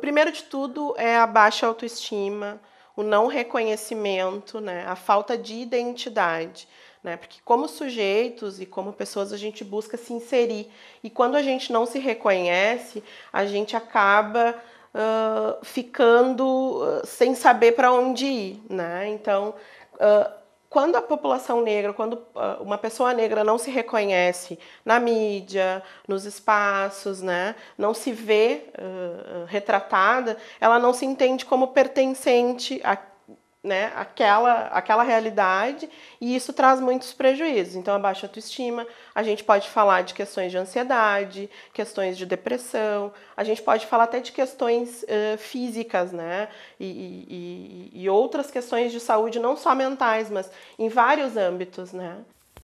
primeiro de tudo é a baixa autoestima, o não reconhecimento, né? a falta de identidade. Né? Porque, como sujeitos e como pessoas, a gente busca se inserir. E quando a gente não se reconhece, a gente acaba uh, ficando uh, sem saber para onde ir. Né? Então, uh, quando a população negra, quando ah, uma pessoa negra não se reconhece na mídia, nos espaços, né, não se vê uh, retratada, ela não se entende como pertencente a né, aquela, aquela realidade e isso traz muitos prejuízos. Então, a baixa autoestima, a gente pode falar de questões de ansiedade, questões de depressão, a gente pode falar até de questões uh, físicas, né, e, e, e outras questões de saúde, não só mentais, mas em vários âmbitos, né.